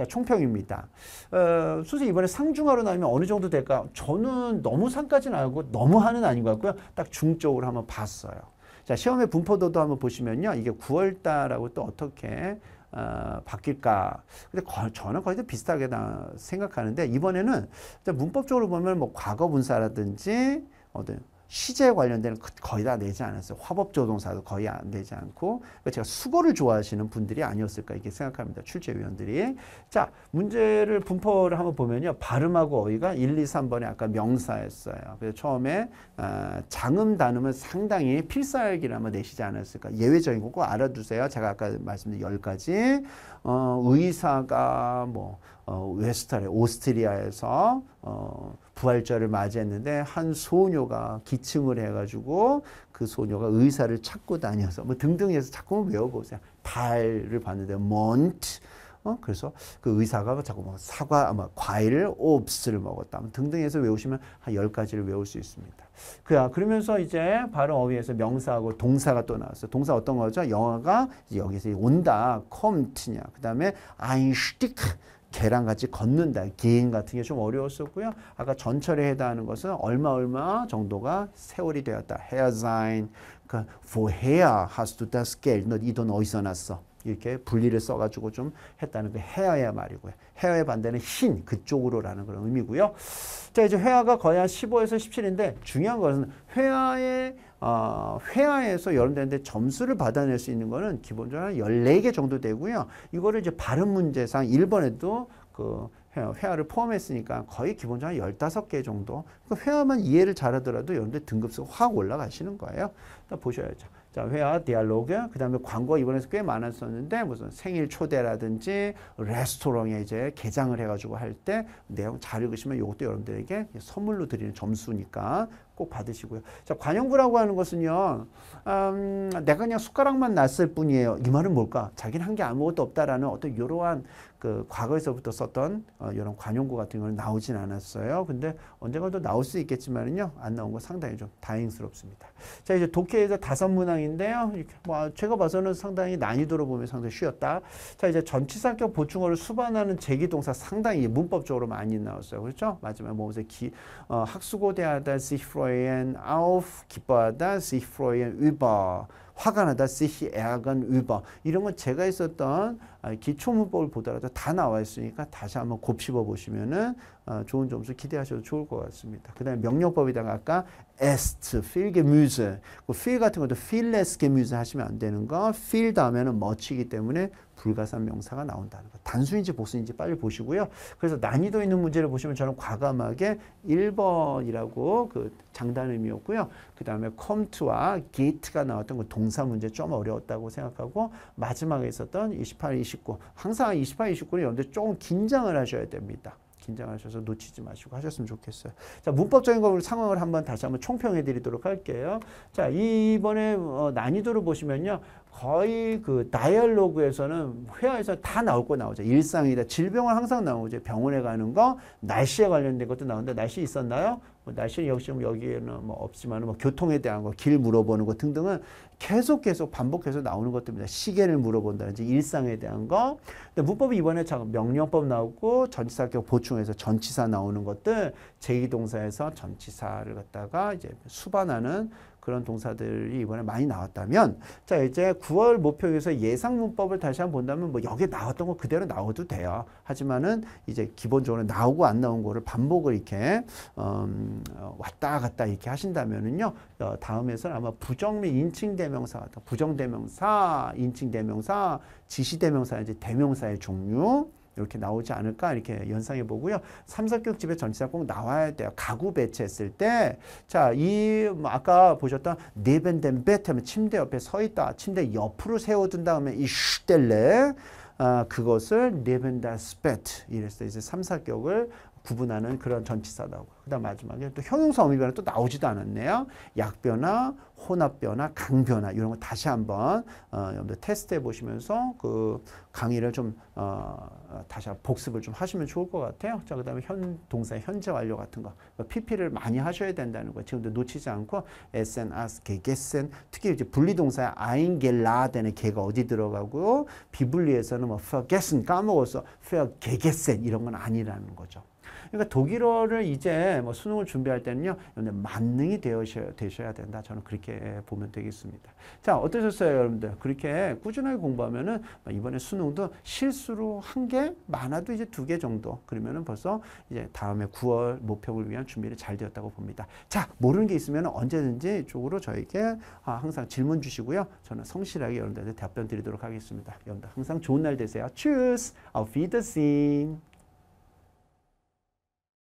자, 총평입니다. 어, 수세 이번에 상중하로 나누면 어느 정도 될까? 저는 너무 상까지는 알고 너무 하는 아닌 것 같고요. 딱 중쪽으로 한번 봤어요. 자, 시험의 분포도도 한번 보시면요. 이게 9월달하고 또 어떻게 어, 바뀔까. 근데 거, 저는 거의 비슷하게 생각하는데 이번에는 문법적으로 보면 뭐 과거 분사라든지 어떤 시제 관련된 거의 다 내지 않았어요. 화법조동사도 거의 안 내지 않고 제가 수거를 좋아하시는 분들이 아니었을까 이렇게 생각합니다. 출제위원들이. 자 문제를 분포를 한번 보면요. 발음하고 어휘가 1, 2, 3번에 아까 명사였어요. 그래서 처음에 아, 장음 단음은 상당히 필살기를 한번 내시지 않았을까. 예외적인 거 꼭 알아두세요. 제가 아까 말씀드린 10가지 어, 의사가 뭐 어, 웨스탈에 오스트리아에서 어, 부활절을 맞이했는데 한 소녀가 기침을 해가지고 그 소녀가 의사를 찾고 다녀서 뭐 등등 해서 자꾸 외워보세요. 달을 봤는데 m o n t 어? 그래서 그 의사가 뭐 자꾸 뭐 사과, 아마 뭐 과일, 옵스를 먹었다. 뭐 등등 해서 외우시면 한 10가지를 외울 수 있습니다. 그 아, 그러면서 이제 바로 어휘에서 명사하고 동사가 또 나왔어요. 동사 어떤 거죠? 영어가 여기서 온다, 컴트냐. 그 다음에 아인슈틱. 개랑같이 걷는다. 개인 같은 게 좀 어려웠었고요. 아까 전철에 해당하는 것은 얼마 얼마 정도가 세월이 되었다. 헤어사인, 그 for hair has to the scale. 너이 돈 어디서 났어? 이렇게 분리를 써가지고 좀 했다는 그 헤어야 말이고요. 헤어의 반대는 흰 그쪽으로라는 그런 의미고요. 자 이제 회화가 거의 한 15에서 17인데 중요한 것은 회화의 어, 회화에서 여러분들한테 점수를 받아낼 수 있는 거는 기본적으로 한 14개 정도 되고요. 이거를 이제 발음 문제상 1번에도 그 회화를 포함했으니까 거의 기본적으로 한 15개 정도. 그 회화만 이해를 잘하더라도 여러분들 등급수가 확 올라가시는 거예요. 딱 보셔야죠. 자, 회화, 디알로그, 그 다음에 광고 이번에꽤 많았었는데 무슨 생일 초대라든지 레스토랑에 이제 개장을 해가지고 할 때 내용 잘 읽으시면 이것도 여러분들에게 선물로 드리는 점수니까 꼭 받으시고요. 자, 관용구라고 하는 것은요, 음, 내가 그냥 숟가락만 났을 뿐이에요. 이 말은 뭘까? 자기는 한 게 아무것도 없다라는 어떤 이러한 그 과거에서부터 썼던 어, 이런 관용구 같은 경우는 나오진 않았어요. 근데 언젠가 또 나올 수 있겠지만은요, 안 나온 거 상당히 좀 다행스럽습니다. 자, 이제 독해에서 다섯 문항인데요. 이렇게 뭐, 제가 봐서는 상당히 난이도로 보면 상당히 쉬웠다. 자, 이제 전치사격 보충어를 수반하는 제기동사 상당히 문법적으로 많이 나왔어요. 그렇죠? 마지막에 뭐, 이제 기, 어, 학수고 대하다, 시프로 freuen auf, 기뻐하다, sich freuen über, 화가 나다, sich ärgern über. 이런 건 제가 있었던 아, 기초문법을 보더라도 다 나와 있으니까 다시 한번 곱씹어 보시면은 어, 좋은 점수 기대하셔도 좋을 것 같습니다. 그 다음에 명령법이다가 아까 est, feel gemüse. 그 feel 같은 것도 feel less gemüse 하시면 안 되는 거. feel 다음에는 멋지기 때문에 불가산 명사가 나온다는 거. 단수인지 복수인지 빨리 보시고요. 그래서 난이도 있는 문제를 보시면 저는 과감하게 1번이라고 그 장단 의미였고요. 그 다음에 come와 gate가 나왔던 그 동사 문제 좀 어려웠다고 생각하고 마지막에 있었던 28, 29, 29. 항상 28, 29는 여러분들 조금 긴장을 하셔야 됩니다. 긴장하셔서 놓치지 마시고 하셨으면 좋겠어요. 자, 문법적인 걸 상황을 한번 다시 한번 총평해 드리도록 할게요. 자, 이번에 어, 난이도를 보시면요. 거의 그 다이얼로그에서는 회화에서 다나오고 나오죠. 일상이다. 질병은 항상 나오죠. 병원에 가는 거, 날씨에 관련된 것도 나오는데 날씨 있었나요? 뭐 날씨는 역시 뭐 여기에는 뭐 없지만 뭐 교통에 대한 거, 길 물어보는 거 등등은 계속 계속 반복해서 나오는 것들입니다. 시계를 물어본다든지 일상에 대한 거. 근데 문법이 이번에 명령법 나오고 전치사격 보충해서 전치사 나오는 것들 제이동사에서 전치사를 갖다가 이제 수반하는 그런 동사들이 이번에 많이 나왔다면 자 이제 9월 목표에서 예상 문법을 다시 한번 본다면 뭐 여기에 나왔던 거 그대로 나와도 돼요. 하지만은 이제 기본적으로 나오고 안 나온 거를 반복을 이렇게 음, 어, 왔다 갔다 이렇게 하신다면은요 어, 다음에서는 아마 부정 및 인칭 대명사 부정 대명사 인칭 대명사 지시 대명사 이제 대명사의 종류 이렇게 나오지 않을까 이렇게 연상해 보고요. 삼성격 집의 전치사 꼭 나와야 돼요. 가구 배치했을 때 자, 이 뭐 아까 보셨던 네벤덴 베트면 침대 옆에 서 있다. 침대 옆으로 세워둔 다음에 이 슈텔레 아, 그것을 네벤다 스페트 이래서 이제 삼사격을 구분하는 그런 전치사다고. 그다음 마지막에 또 형용사 어미 변화 또 나오지도 않았네요. 약 변화, 혼합 변화, 강 변화 이런 거 다시 한번 어, 여러분들 테스트해 보시면서 그 강의를 좀 어, 다시 한번 복습을 좀 하시면 좋을 것 같아요. 자 그다음에 현 동사 현재 완료 같은 거 PP를 그 많이 하셔야 된다는 거 지금도 놓치지 않고 SN, ASK, GESN 특히 이제 분리동사에 ein, g e l a d e 의 개가 어디 들어가고 비분리에서는 뭐 vergessen 까먹어서 v e r g e s s n 이런 건 아니라는 거죠. 그러니까 독일어를 이제 뭐 수능을 준비할 때는요. 만능이 되셔야, 되셔야 된다. 저는 그렇게 보면 되겠습니다. 자, 어떠셨어요, 여러분들? 그렇게 꾸준하게 공부하면은 뭐 이번에 수능도 실수로 한 개 많아도 이제 두 개 정도. 그러면은 벌써 이제 다음에 9월 목표를 위한 준비를 잘 되었다고 봅니다. 자, 모르는 게 있으면 언제든지 이쪽으로 저에게 아, 항상 질문 주시고요. 저는 성실하게 여러분들한테 답변 드리도록 하겠습니다. 여러분들 항상 좋은 날 되세요. Tschüss. Auf w i e d e r s e h e